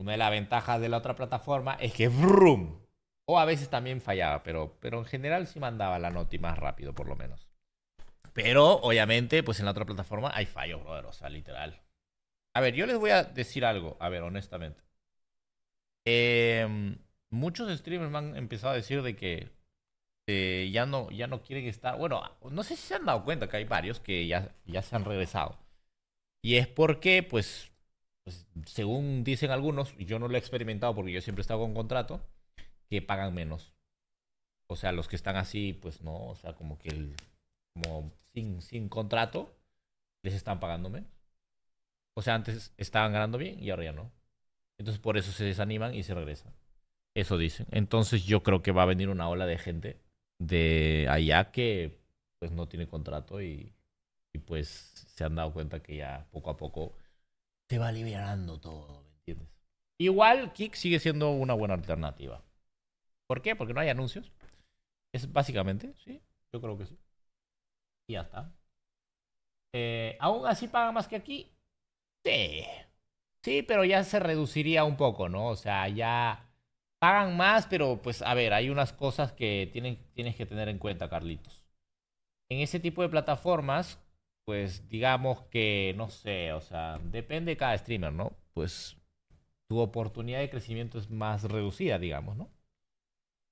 Una de las ventajas de la otra plataforma es que ¡brum! O a veces también fallaba, pero, pero en general sí mandaba la noti más rápido, por lo menos. Pero obviamente, pues en la otra plataforma hay fallos, brother, o sea, literal. A ver, yo les voy a decir algo, a ver, honestamente. Em, muchos streamers me han empezado a decir de que eh, ya, no, ya no quieren estar. Bueno, no sé si se han dado cuenta que hay varios que ya, ya se han regresado. Y es porque, pues, pues, según dicen algunos, yo no lo he experimentado porque yo siempre he estado con contrato, que pagan menos. O sea, los que están así, pues no, o sea, como que como sin, sin contrato, les están pagando menos. O sea, antes estaban ganando bien y ahora ya no. Entonces por eso se desaniman y se regresan. Eso dicen. Entonces yo creo que va a venir una ola de gente de allá que pues no tiene contrato y, y pues se han dado cuenta que ya poco a poco te va liberando todo, ¿me entiendes? Igual Kick sigue siendo una buena alternativa. ¿Por qué? Porque no hay anuncios. Es básicamente, sí, yo creo que sí. Y ya está. Eh, ¿Aún así paga más que aquí? Sí. Sí, pero ya se reduciría un poco, ¿no? O sea, ya pagan más, pero pues a ver, hay unas cosas que tienes que tener en cuenta, Carlitos. En ese tipo de plataformas, pues digamos que, no sé, o sea, depende de cada streamer, ¿no? Pues tu oportunidad de crecimiento es más reducida, digamos, ¿no?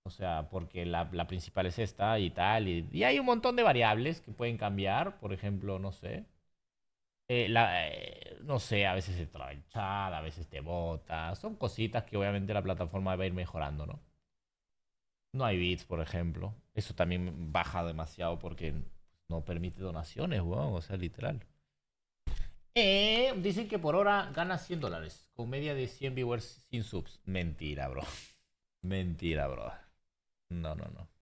O sea, porque la, principal es esta y tal, y, y, hay un montón de variables que pueden cambiar, por ejemplo, no sé. Eh, eh, no sé, a veces se traba el chat, a veces te bota. Son cositas que obviamente la plataforma va a ir mejorando, ¿no? No hay bits, por ejemplo. Eso también baja demasiado porque no permite donaciones, weón, o sea, literal. Eh, dicen que por hora gana 100 dólares, con media de 100 viewers sin subs. Mentira, bro. Mentira, bro. No, no, no.